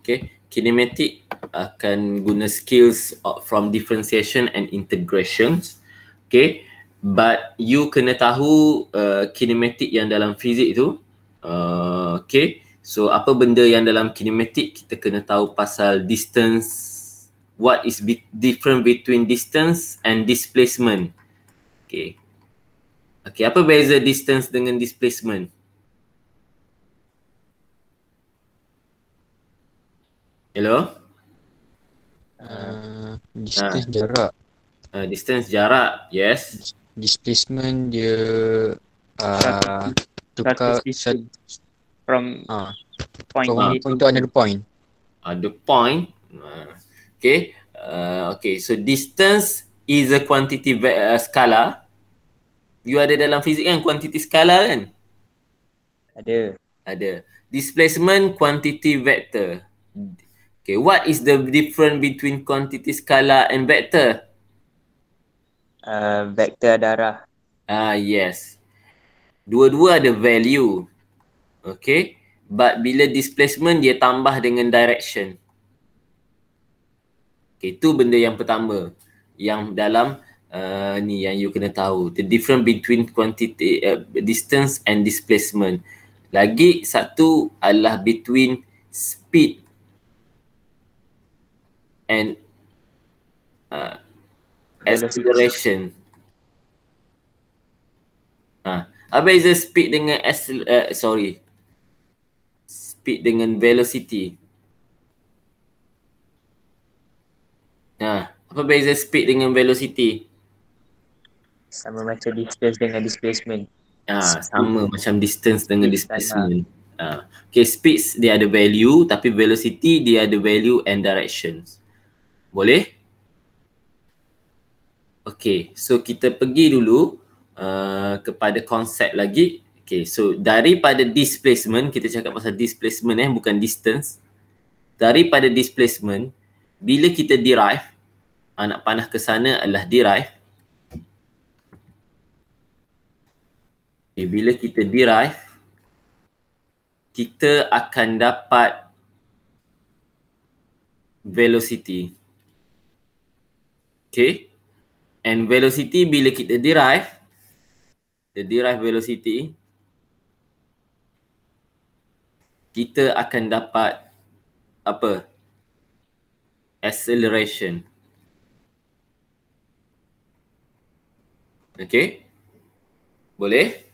Okay, kinematik akan guna skills from differentiation and integrations. Okay, but you kena tahu uh, kinematik yang dalam fizik itu. Uh, okay, so apa benda yang dalam kinematik kita kena tahu pasal distance what is be- different between distance and displacement okay okay apa beza distance dengan displacement Hello? Uh, ah. distance ha. jarak. Uh, distance jarak, yes. Displacement dia uh, tukar set from uh, point from A point to another point. The point. Uh, okay. Uh, okay, so distance is a quantity ve- uh, skala. You ada dalam fizik kan quantity skala kan? Ada. Ada. Displacement quantity vector. Okay, what is the difference between quantity skala and vector? Uh, vector ada arah. Ah, yes. Dua-dua ada value. Okay. But bila displacement, dia tambah dengan direction. Okay, itu benda yang pertama. Yang dalam uh, ni yang you kena tahu. The difference between quantity, uh, distance and displacement. Lagi satu adalah between speed and uh, aspiration. Ah, apa is speed dengan as uh, eh, sorry speed dengan velocity. Ah, apa beza speed dengan velocity? Sama macam distance dengan displacement. Ah, sama speed. macam distance dengan lah. displacement. Ah, okay, speed dia ada value, tapi velocity dia ada value and directions. Boleh? Okay, so kita pergi dulu uh, kepada konsep lagi. Okay, so daripada displacement, kita cakap pasal displacement eh, bukan distance. Daripada displacement, bila kita derive, anak uh, panah ke sana adalah derive. bila kita derive, kita akan dapat velocity. Okay. And velocity bila kita derive, the derive velocity, kita akan dapat apa? Acceleration. Okay. Boleh?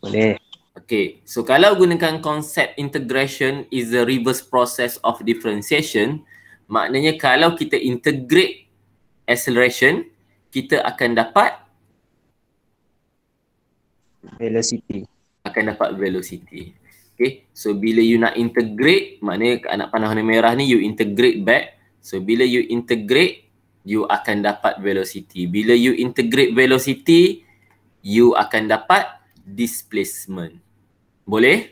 Boleh. Okay. So kalau gunakan konsep integration is the reverse process of differentiation, maknanya kalau kita integrate acceleration kita akan dapat velocity akan dapat velocity okay so bila you nak integrate maknanya anak panah warna merah ni you integrate back so bila you integrate you akan dapat velocity bila you integrate velocity you akan dapat displacement boleh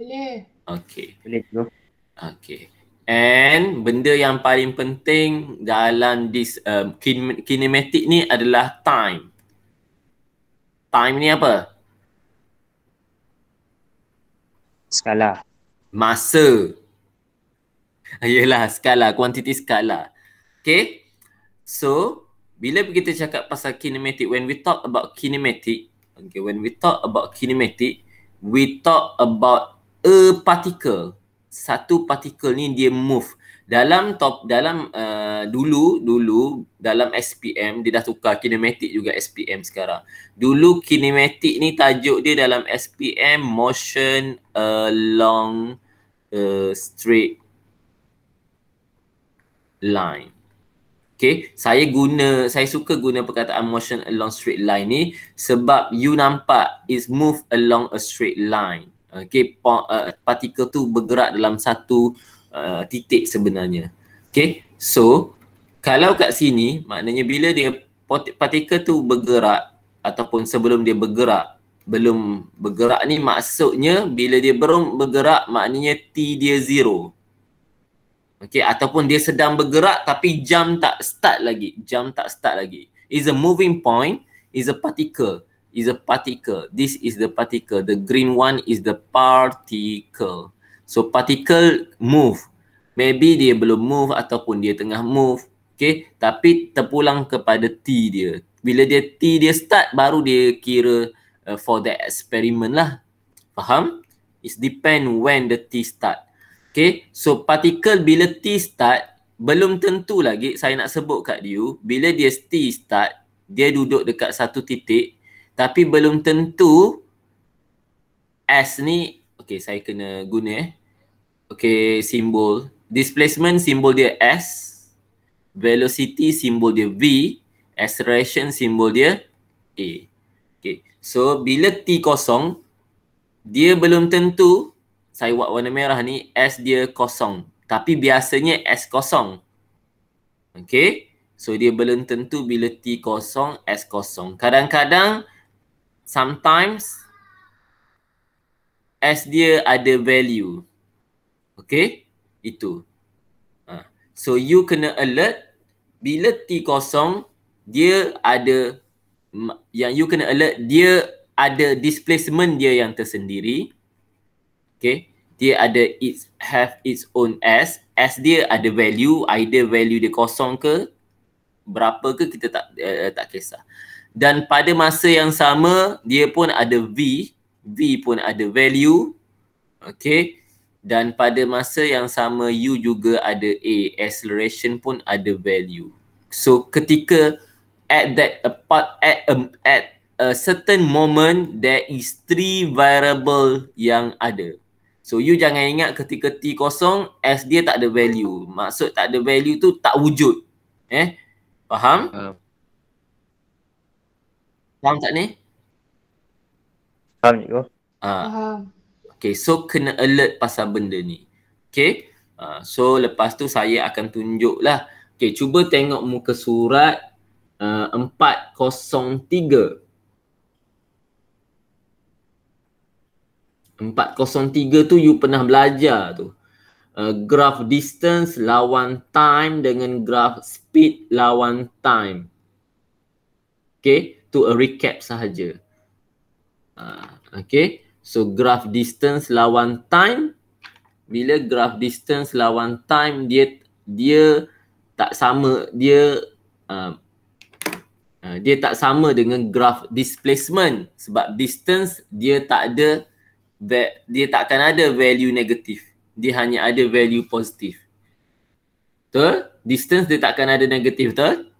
boleh okay boleh tu Okay. And benda yang paling penting dalam this um, kin- kinematik ni adalah time. Time ni apa? Skala. Masa. Yelah, skala. Kuantiti skala. Okay. So, bila kita cakap pasal kinematik, when we talk about kinematik, okay, when we talk about kinematik, we talk about a particle satu partikel ni dia move dalam top dalam uh, dulu dulu dalam SPM dia dah tukar kinematik juga SPM sekarang. Dulu kinematik ni tajuk dia dalam SPM motion along uh, a uh, straight line. Okay, saya guna saya suka guna perkataan motion along straight line ni sebab you nampak is move along a straight line. Uh, okay, pa, uh, partikel tu bergerak dalam satu uh, titik sebenarnya. Okay, so kalau kat sini maknanya bila dia partikel tu bergerak ataupun sebelum dia bergerak belum bergerak ni maksudnya bila dia belum bergerak maknanya t dia zero. Okay, ataupun dia sedang bergerak tapi jam tak start lagi. Jam tak start lagi. Is a moving point, is a particle is a particle. This is the particle. The green one is the particle. So particle move. Maybe dia belum move ataupun dia tengah move. Okay. Tapi terpulang kepada T dia. Bila dia T dia start baru dia kira uh, for the experiment lah. Faham? It depend when the T start. Okay. So particle bila T start belum tentu lagi saya nak sebut kat you. Bila dia T start dia duduk dekat satu titik tapi belum tentu S ni okay saya kena guna eh okey simbol displacement simbol dia S velocity simbol dia V acceleration simbol dia A okay. so bila T kosong dia belum tentu saya buat warna merah ni S dia kosong tapi biasanya S kosong okay. so dia belum tentu bila T kosong S kosong kadang-kadang sometimes as dia ada value. Okay? Itu. Ha. So, you kena alert bila T kosong, dia ada yang you kena alert, dia ada displacement dia yang tersendiri. Okay? Dia ada its have its own S. S dia ada value, either value dia kosong ke berapa ke kita tak uh, tak kisah dan pada masa yang sama dia pun ada V V pun ada value okay dan pada masa yang sama U juga ada A acceleration pun ada value so ketika at that a part, at a, um, at a certain moment there is three variable yang ada so you jangan ingat ketika t kosong s dia tak ada value maksud tak ada value tu tak wujud eh faham um. Faham tak ni? Faham cikgu. Ah. Okay, so kena alert pasal benda ni. Okay. Ah, so lepas tu saya akan tunjuk lah. Okay, cuba tengok muka surat uh, 403. 403 tu you pernah belajar tu. Uh, graph distance lawan time dengan graph speed lawan time. Okay to a recap sahaja. Uh, okay, so graph distance lawan time. Bila graph distance lawan time, dia dia tak sama, dia uh, uh, dia tak sama dengan graph displacement sebab distance dia tak ada dia takkan ada value negatif. Dia hanya ada value positif. Betul? Distance dia takkan ada negatif, betul?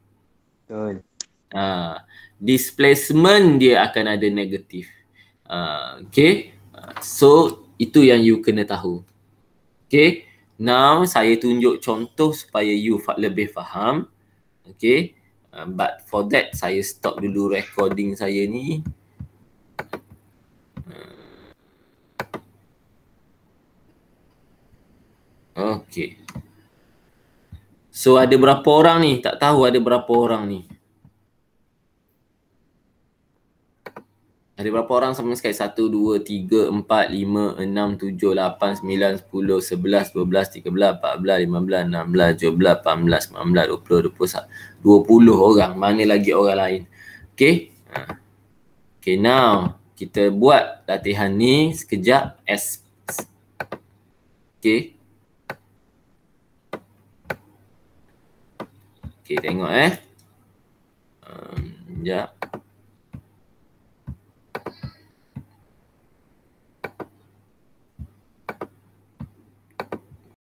Betul. Uh, displacement dia akan ada negatif. Uh, okay. So, itu yang you kena tahu. Okay. Now, saya tunjuk contoh supaya you fa- lebih faham. Okay. Uh, but for that, saya stop dulu recording saya ni. Ah. Okay. So ada berapa orang ni? Tak tahu ada berapa orang ni. Ada berapa orang sama sekali? satu dua tiga empat lima enam tujuh lapan sembilan 1, 2, 3, belas 5, belas 7, belas 9, belas 11, belas 13, belas 15, belas 17, 18, dua puluh dua puluh orang. Mana lagi orang lain? Okay. Ha. Okay, now kita buat latihan ni sekejap. S. Okay. Okay, tengok eh. Um,